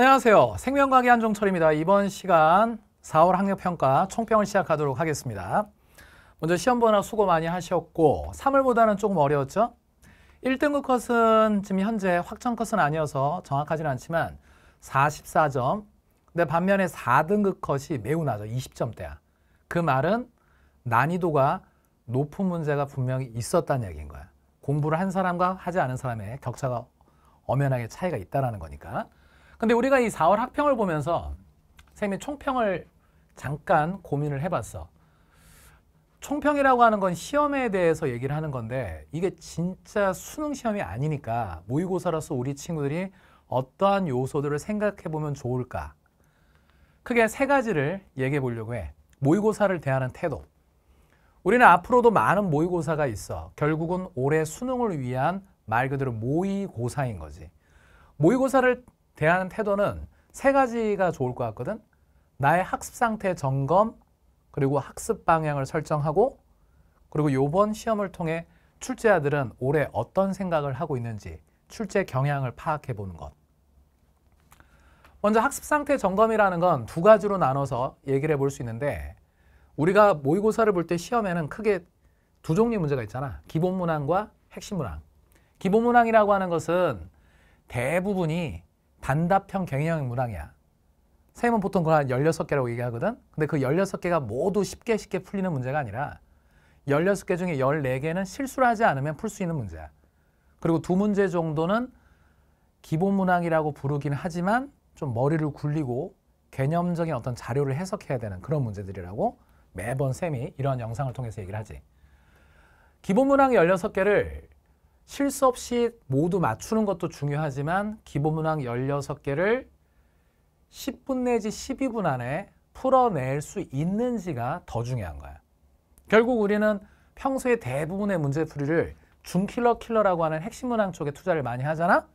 안녕하세요. 생명과학 의 한종철입니다. 이번 시간 4월 학력평가 총평을 시작하도록 하겠습니다. 먼저 시험 보나 수고 많이 하셨고 3월보다는 조금 어려웠죠? 1등급 컷은 지금 현재 확정 컷은 아니어서 정확하진 않지만 44점 근데 반면에 4등급 컷이 매우 낮아 20점대야. 그 말은 난이도가 높은 문제가 분명히 있었다는 얘기인 거야. 공부를 한 사람과 하지 않은 사람의 격차가 엄연하게 차이가 있다는 라 거니까 근데 우리가 이 4월 학평을 보면서 선생님이 총평을 잠깐 고민을 해봤어. 총평이라고 하는 건 시험에 대해서 얘기를 하는 건데 이게 진짜 수능 시험이 아니니까 모의고사라서 우리 친구들이 어떠한 요소들을 생각해 보면 좋을까? 크게 세 가지를 얘기해 보려고 해. 모의고사를 대하는 태도. 우리는 앞으로도 많은 모의고사가 있어. 결국은 올해 수능을 위한 말 그대로 모의고사인 거지. 모의고사를 대하는 태도는 세 가지가 좋을 것 같거든. 나의 학습 상태 점검, 그리고 학습 방향을 설정하고, 그리고 요번 시험을 통해 출제자들은 올해 어떤 생각을 하고 있는지 출제 경향을 파악해 보는 것. 먼저 학습 상태 점검이라는 건 두 가지로 나눠서 얘기를 해 볼 수 있는데 우리가 모의고사를 볼 때 시험에는 크게 두 종류 문제가 있잖아. 기본 문항과 핵심 문항. 기본 문항이라고 하는 것은 대부분이 단답형 경향형 문항이야. 쌤은 보통 그걸 한 16개라고 얘기하거든. 근데 그 16개가 모두 쉽게 쉽게 풀리는 문제가 아니라 16개 중에 14개는 실수를 하지 않으면 풀 수 있는 문제야. 그리고 두 문제 정도는 기본 문항이라고 부르긴 하지만 좀 머리를 굴리고 개념적인 어떤 자료를 해석해야 되는 그런 문제들이라고 매번 쌤이 이런 영상을 통해서 얘기를 하지. 기본 문항 16개를 실수 없이 모두 맞추는 것도 중요하지만 기본 문항 16개를 10분 내지 12분 안에 풀어낼 수 있는지가 더 중요한 거야. 결국 우리는 평소에 대부분의 문제풀이를 중킬러 킬러라고 하는 핵심 문항 쪽에 투자를 많이 하잖아?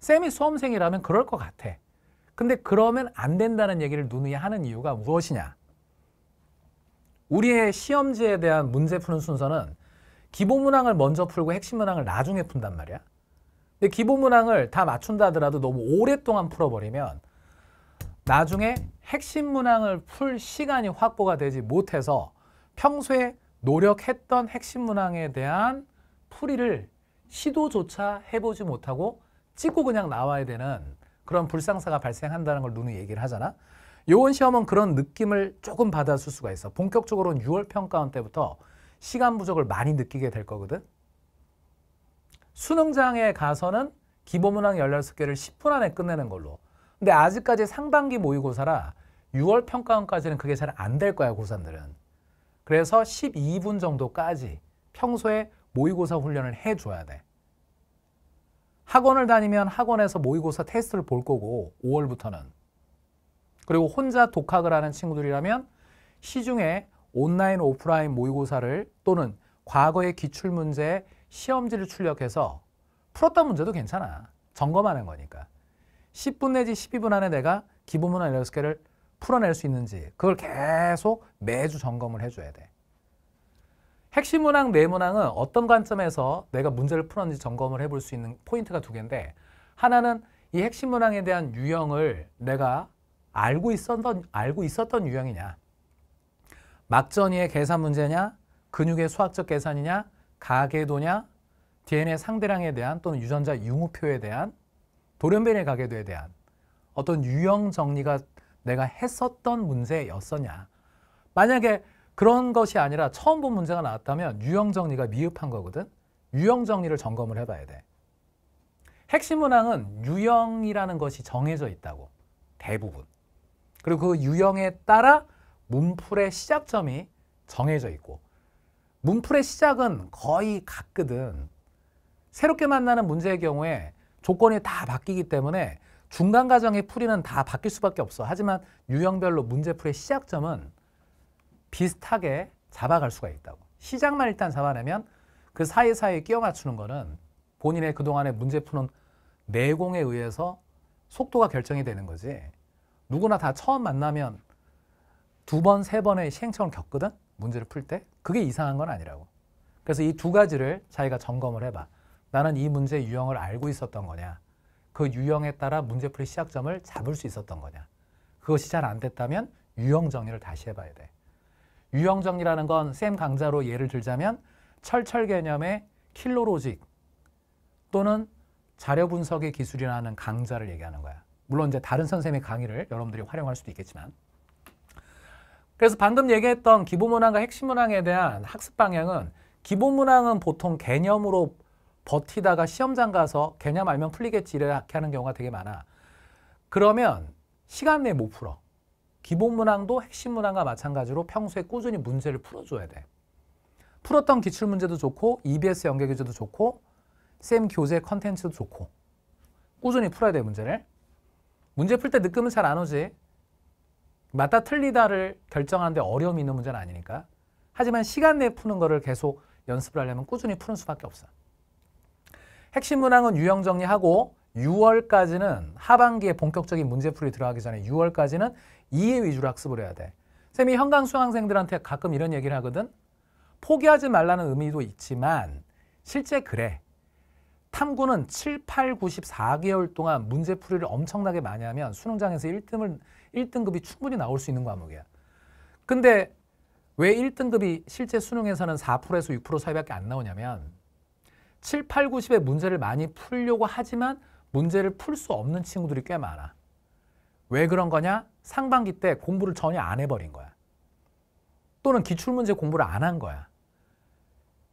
쌤이 수험생이라면 그럴 것 같아. 근데 그러면 안 된다는 얘기를 누누이 하는 이유가 무엇이냐? 우리의 시험지에 대한 문제 푸는 순서는 기본 문항을 먼저 풀고 핵심 문항을 나중에 푼단 말이야. 근데 기본 문항을 다 맞춘다 하더라도 너무 오랫동안 풀어버리면 나중에 핵심 문항을 풀 시간이 확보가 되지 못해서 평소에 노력했던 핵심 문항에 대한 풀이를 시도조차 해보지 못하고 찍고 그냥 나와야 되는 그런 불상사가 발생한다는 걸 누누이 얘기를 하잖아. 요원 시험은 그런 느낌을 조금 받았을 수가 있어. 본격적으로는 6월 평가원 때부터 시간 부족을 많이 느끼게 될 거거든. 수능장에 가서는 기본문항 16개를 10분 안에 끝내는 걸로. 근데 아직까지 상반기 모의고사라 6월 평가원까지는 그게 잘 안 될 거야, 고사들은. 그래서 12분 정도까지 평소에 모의고사 훈련을 해줘야 돼. 학원을 다니면 학원에서 모의고사 테스트를 볼 거고 5월부터는. 그리고 혼자 독학을 하는 친구들이라면 시중에 온라인 오프라인 모의고사를 또는 과거의 기출문제 시험지를 출력해서 풀었던 문제도 괜찮아. 점검하는 거니까. 10분 내지 12분 안에 내가 기본문화 16개를 풀어낼 수 있는지 그걸 계속 매주 점검을 해줘야 돼. 핵심 문항, 내문항은 어떤 관점에서 내가 문제를 풀었는지 점검을 해볼 수 있는 포인트가 두 개인데 하나는 이 핵심 문항에 대한 유형을 내가 알고 있었던, 알고 있었던 유형이냐 막전이의 계산 문제냐, 근육의 수학적 계산이냐, 가계도냐, DNA 상대량에 대한 또는 유전자 융우표에 대한 돌연변이 가계도에 대한 어떤 유형 정리가 내가 했었던 문제였었냐. 만약에 그런 것이 아니라 처음 본 문제가 나왔다면 유형 정리가 미흡한 거거든. 유형 정리를 점검을 해봐야 돼. 핵심 문항은 유형이라는 것이 정해져 있다고. 대부분. 그리고 그 유형에 따라 문풀의 시작점이 정해져 있고 문풀의 시작은 거의 같거든. 새롭게 만나는 문제의 경우에 조건이 다 바뀌기 때문에 중간 과정의 풀이는 다 바뀔 수밖에 없어. 하지만 유형별로 문제풀의 시작점은 비슷하게 잡아갈 수가 있다고. 시작만 일단 잡아내면 그 사이사이에 끼워 맞추는 거는 본인의 그동안의 문제 푸는 내공에 의해서 속도가 결정이 되는 거지. 누구나 다 처음 만나면 두 번, 세 번의 시행착오를 겪거든? 문제를 풀 때? 그게 이상한 건 아니라고. 그래서 이 두 가지를 자기가 점검을 해봐. 나는 이 문제 유형을 알고 있었던 거냐? 그 유형에 따라 문제풀이 시작점을 잡을 수 있었던 거냐? 그것이 잘 안 됐다면 유형 정리를 다시 해봐야 돼. 유형 정리라는 건쌤 강좌로 예를 들자면 철철 개념의 킬로로직 또는 자료 분석의 기술이라는 강좌를 얘기하는 거야. 물론 이제 다른 선생님의 강의를 여러분들이 활용할 수도 있겠지만 그래서 방금 얘기했던 기본문항과 핵심문항에 대한 학습 방향은 기본문항은 보통 개념으로 버티다가 시험장 가서 개념 알면 풀리겠지 이렇게 하는 경우가 되게 많아. 그러면 시간 내에 못 풀어. 기본문항도 핵심문항과 마찬가지로 평소에 꾸준히 문제를 풀어줘야 돼. 풀었던 기출문제도 좋고 EBS 연계교재도 좋고 쌤 교재 컨텐츠도 좋고 꾸준히 풀어야 돼 문제를 문제 풀 때 느낌은 잘 안 오지 맞다 틀리다를 결정하는데 어려움이 있는 문제는 아니니까. 하지만 시간 내에 푸는 거를 계속 연습을 하려면 꾸준히 푸는 수밖에 없어. 핵심 문항은 유형 정리하고 6월까지는 하반기에 본격적인 문제풀이 들어가기 전에 6월까지는 이해 위주로 학습을 해야 돼. 쌤이 현강 수강생들한테 가끔 이런 얘기를 하거든. 포기하지 말라는 의미도 있지만 실제 그래. 탐구는 7, 8, 9, 14개월 동안 문제풀이를 엄청나게 많이 하면 수능장에서 1등을 1등급이 충분히 나올 수 있는 과목이야. 근데 왜 1등급이 실제 수능에서는 4%에서 6% 사이밖에 안 나오냐면 7, 8, 90의 문제를 많이 풀려고 하지만 문제를 풀 수 없는 친구들이 꽤 많아. 왜 그런 거냐? 상반기 때 공부를 전혀 안 해버린 거야. 또는 기출문제 공부를 안 한 거야.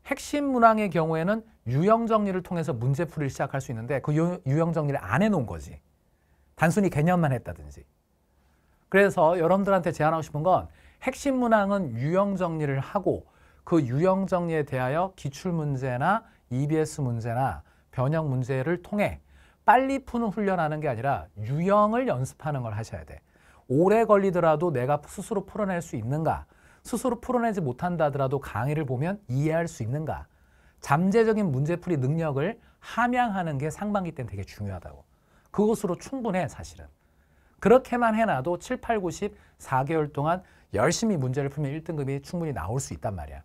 핵심 문항의 경우에는 유형 정리를 통해서 문제풀이를 시작할 수 있는데 그 유형 정리를 안 해놓은 거지. 단순히 개념만 했다든지. 그래서 여러분들한테 제안하고 싶은 건 핵심 문항은 유형 정리를 하고 그 유형 정리에 대하여 기출 문제나 EBS 문제나 변형 문제를 통해 빨리 푸는 훈련하는 게 아니라 유형을 연습하는 걸 하셔야 돼. 오래 걸리더라도 내가 스스로 풀어낼 수 있는가 스스로 풀어내지 못한다 하더라도 강의를 보면 이해할 수 있는가. 잠재적인 문제풀이 능력을 함양하는 게 상반기 때는 되게 중요하다고. 그것으로 충분해 사실은. 그렇게만 해놔도 7, 8, 9, 10, 4개월 동안 열심히 문제를 풀면 1등급이 충분히 나올 수 있단 말이야.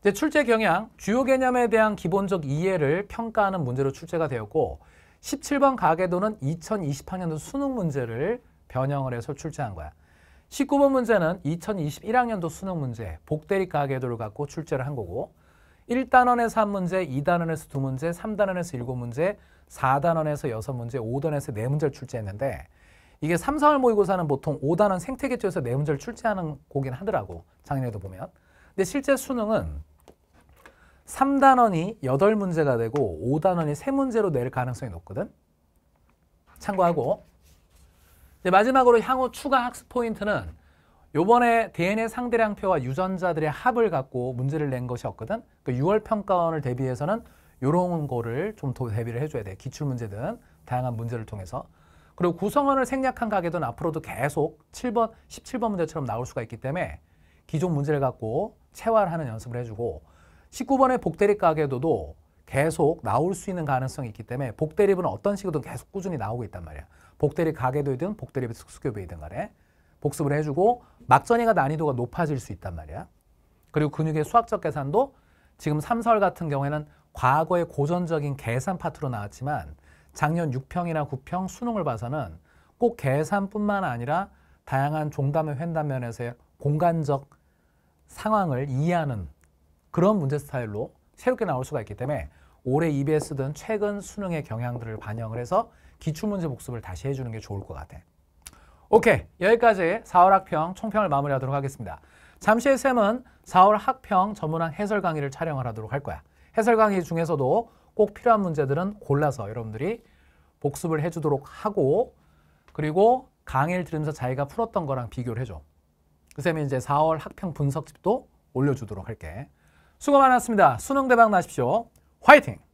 이제 출제 경향, 주요 개념에 대한 기본적 이해를 평가하는 문제로 출제가 되었고 17번 가계도는 2020학년도 수능 문제를 변형을 해서 출제한 거야. 19번 문제는 2021학년도 수능 문제 복대리 가계도를 갖고 출제를 한 거고 1단원에서 한 문제, 2단원에서 두 문제, 3단원에서 일곱 문제, 4단원에서 여섯 문제, 5단원에서 네 문제를 출제했는데 이게 3, 4월 모의고사는 보통 5단원 생태계쪽에서 네 문제를 출제하는 거긴 하더라고 작년에도 보면 근데 실제 수능은 3단원이 8문제가 되고 5단원이 3문제로 낼 가능성이 높거든 참고하고 이제 마지막으로 향후 추가 학습 포인트는 요번에 DNA 상대량표와 유전자들의 합을 갖고 문제를 낸 것이었거든. 그 그러니까 6월 평가원을 대비해서는 요런 거를 좀 더 대비를 해줘야 돼. 기출 문제든 다양한 문제를 통해서. 그리고 구성원을 생략한 가게든 앞으로도 계속 7번, 17번 문제처럼 나올 수가 있기 때문에 기존 문제를 갖고 채화하는 연습을 해주고 19번의 복대립 가게도도 계속 나올 수 있는 가능성이 있기 때문에 복대립은 어떤 식으로든 계속 꾸준히 나오고 있단 말이야. 복대리 가계도이든 복대리 숙수교배이든 간에 복습을 해주고 막전이가 난이도가 높아질 수 있단 말이야. 그리고 근육의 수학적 계산도 지금 삼월 같은 경우에는 과거의 고전적인 계산 파트로 나왔지만 작년 6평이나 9평 수능을 봐서는 꼭 계산뿐만 아니라 다양한 종단의 횡단면에서의 공간적 상황을 이해하는 그런 문제 스타일로 새롭게 나올 수가 있기 때문에 올해 EBS든 최근 수능의 경향들을 반영을 해서 기출문제 복습을 다시 해주는 게 좋을 것 같아. 오케이, 여기까지 4월 학평 총평을 마무리하도록 하겠습니다. 잠시 후에 쌤은 4월 학평 전문학 해설 강의를 촬영을 하도록 할 거야. 해설 강의 중에서도 꼭 필요한 문제들은 골라서 여러분들이 복습을 해주도록 하고 그리고 강의를 들으면서 자기가 풀었던 거랑 비교를 해줘. 그 쌤이 이제 4월 학평 분석집도 올려주도록 할게. 수고 많았습니다. 수능 대박 나십시오. 화이팅!